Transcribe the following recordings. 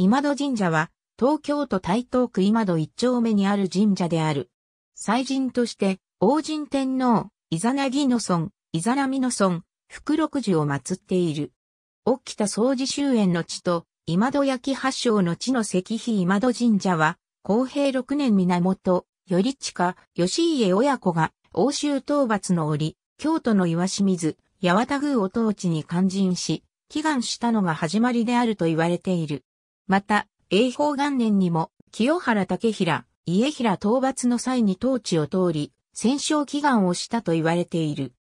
今戸神社は、東京都台東区今戸一丁目にある神社である。祭神として、王神天皇、イザナギの村、イザナミの村、福禄寺を祀っている。起きた掃寺終焉の地と、今戸焼発祥の地の石碑今戸神社は、公平六年源、頼近、吉家親子が、欧州討伐の折、京都の岩清水、八幡宮を統治に勧進し、祈願したのが始まりであると言われている。また、永保元年にも、清原武平、家平討伐の際に統治を通り、戦勝祈願をしたと言われている。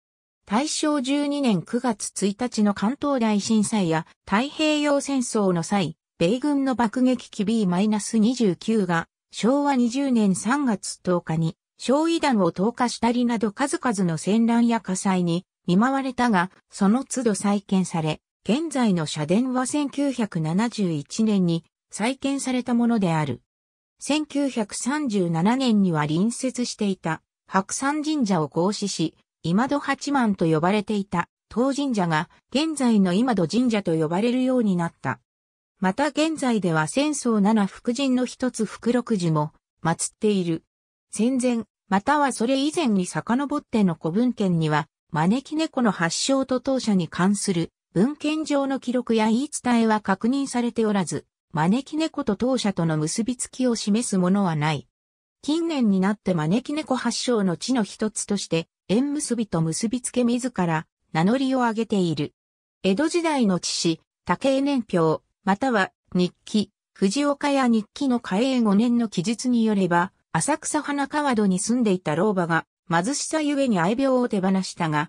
大正12年9月1日の関東大震災や太平洋戦争の際、米軍の爆撃機 B-29 が昭和20年3月10日に焼夷弾を投下したりなど数々の戦乱や火災に見舞われたが、その都度再建され、現在の社殿は1971年に再建されたものである。1937年には隣接していた白山神社を合祀し、今戸八幡と呼ばれていた当神社が現在の今戸神社と呼ばれるようになった。また現在では戦争七福神の一つ福禄寺も祀っている。戦前、またはそれ以前に遡っての古文献には、招き猫の発祥と当社に関する文献上の記録や言い伝えは確認されておらず、招き猫と当社との結びつきを示すものはない。近年になって招き猫発祥の地の一つとして、縁結びと結びつけ自ら名乗りを上げている。江戸時代の知史、竹江年表、または日記、藤岡や日記の嘉永5年の記述によれば、浅草花川戸に住んでいた老婆が貧しさゆえに愛病を手放したが、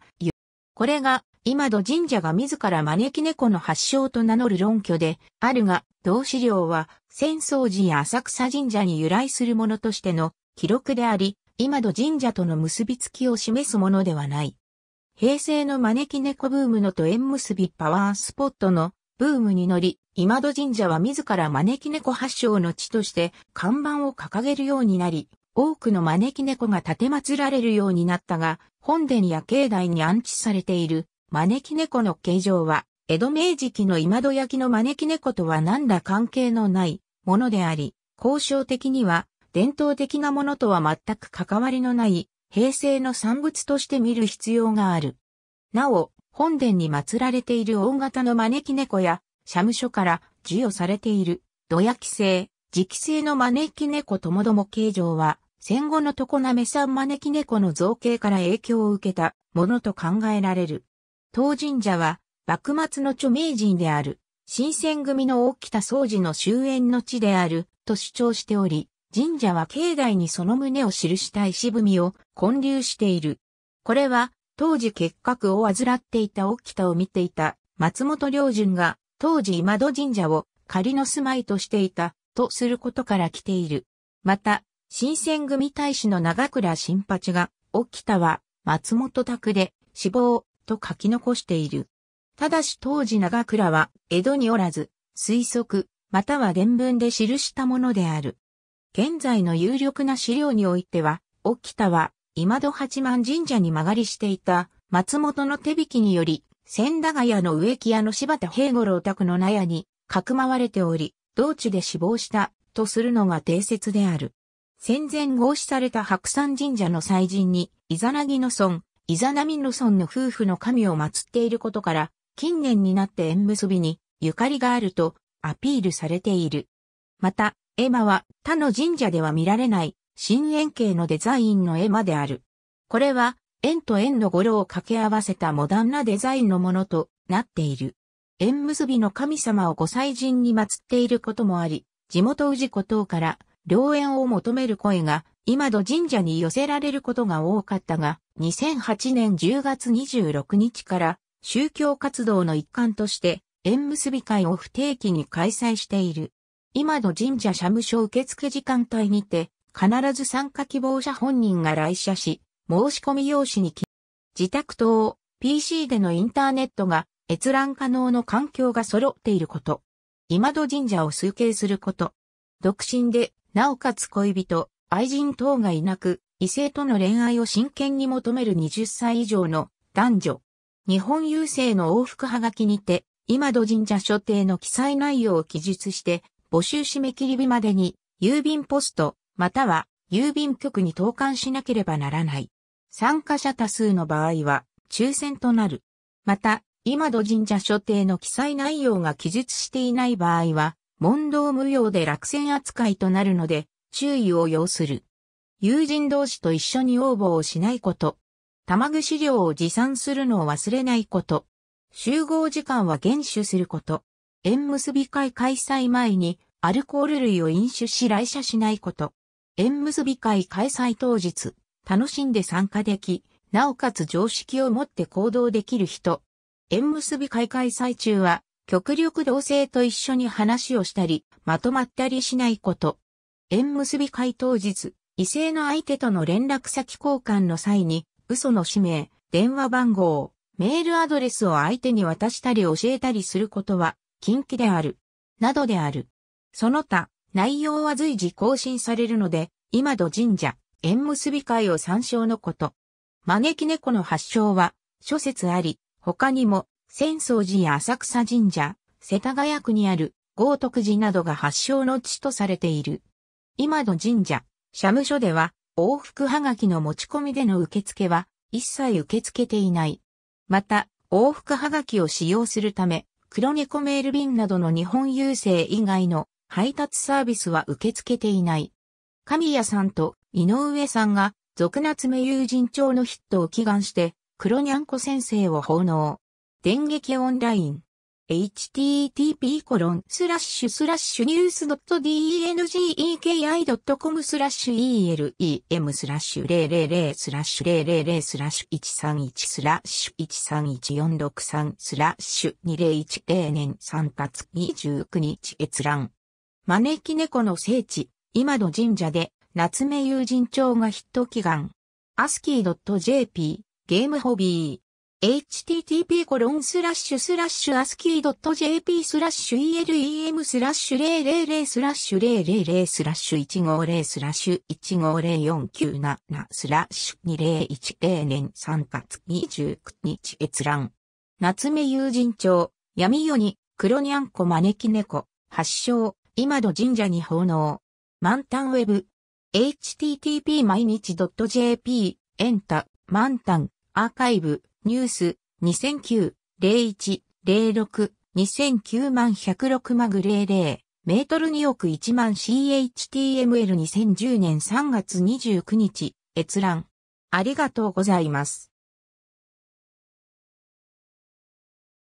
これが今戸神社が自ら招き猫の発祥と名乗る論拠であるが、同資料は浅草寺や浅草神社に由来するものとしての記録であり、今戸神社との結びつきを示すものではない。平成の招き猫ブームのと縁結びパワースポットのブームに乗り、今戸神社は自ら招き猫発祥の地として看板を掲げるようになり、多くの招き猫が建て祀られるようになったが、本殿や境内に安置されている招き猫の形状は、江戸明治期の今戸焼の招き猫とは何ら関係のないものであり、交渉的には伝統的なものとは全く関わりのない平成の産物として見る必要がある。なお、本殿に祀られている大型の招き猫や、社務所から授与されている土焼き製、磁気製の招き猫ともども形状は、戦後の常滑ん招き猫の造形から影響を受けたものと考えられる。当神社は、幕末の著名人である、新選組の大北総司の終焉の地である、と主張しており、神社は境内にその旨を記した石踏みを建立している。これは、当時結核を患っていた大北を見ていた松本良順が、当時今戸神社を仮の住まいとしていた、とすることから来ている。また、新選組大使の長倉新八が、沖田は松本宅で死亡、と書き残している。ただし当時長倉は江戸におらず、推測、または伝文で記したものである。現在の有力な資料においては、沖田は今戸八幡神社に曲がりしていた松本の手引きにより、千駄ヶ谷の植木屋の柴田平五郎宅の納屋にかくまわれており、道中で死亡したとするのが定説である。戦前合祀された白山神社の祭神に、イザナギの村、イザナミルソンの夫婦の神を祀っていることから、近年になって縁結びにゆかりがあるとアピールされている。また、絵馬は他の神社では見られない新円形のデザインの絵馬である。これは円と円の語呂を掛け合わせたモダンなデザインのものとなっている。縁結びの神様をご祭神に祀っていることもあり、地元氏子等から良縁を求める声が今度神社に寄せられることが多かったが、2008年10月26日から宗教活動の一環として縁結び会を不定期に開催している。今戸神社社務所受付時間帯にて、必ず参加希望者本人が来社し、申し込み用紙に自宅等、PC でのインターネットが閲覧可能の環境が揃っていること。今戸神社を崇敬すること。独身でなおかつ恋人、愛人等がいなく、異性との恋愛を真剣に求める20歳以上の男女。日本郵政の往復はがきにて、今戸神社所定の記載内容を記述して、募集締め切り日までに、郵便ポスト、または郵便局に投函しなければならない。参加者多数の場合は、抽選となる。また、今戸神社所定の記載内容が記述していない場合は、問答無用で落選扱いとなるので、注意を要する。友人同士と一緒に応募をしないこと。玉串料を持参するのを忘れないこと。集合時間は厳守すること。縁結び会開催前にアルコール類を飲酒し来社しないこと。縁結び会開催当日、楽しんで参加でき、なおかつ常識を持って行動できる人。縁結び会開催中は極力同性と一緒に話をしたり、まとまったりしないこと。縁結び会当日、異性の相手との連絡先交換の際に、嘘の氏名、電話番号、メールアドレスを相手に渡したり教えたりすることは、禁忌である。などである。その他、内容は随時更新されるので、今度神社、縁結び会を参照のこと。招き猫の発祥は、諸説あり、他にも、浅草寺や浅草神社、世田谷区にある豪徳寺などが発祥の地とされている。今の神社、社務所では往復はがきの持ち込みでの受付は一切受け付けていない。また、往復はがきを使用するため、黒猫メール便などの日本郵政以外の配達サービスは受け付けていない。神谷さんと井上さんが、俗夏目友人帳のヒットを祈願して、黒にゃんこ先生を奉納。電撃オンライン。http コロンスラッシュスラッシュニュース d n g e k i c o m スラッシュ elem スラッシュ000スラッシュ000スラッシュ131スラッシュ131463スラッシュ2010年3月29日閲覧。招き猫の聖地、今の神社で、夏目友人帳がヒット祈願。アスキー .jp、ゲームホビー。http コロンスラッシュスラッシュアスキー .jp スラッシュ elem スラッシュ000スラッシュ000スラッシュ150スラッシュ150497スラッシュ2010年3月29日閲覧。夏目友人帳、闇夜に、黒にゃんこ招き猫、発祥、今の神社に奉納。満タンウェブ、http 毎日 .jp、エンタ、満タン、アーカイブ、ニュース、2009、01、06、2009万106マグ00、メートル2億1万 CHTML2010 年3月29日、閲覧。ありがとうございます。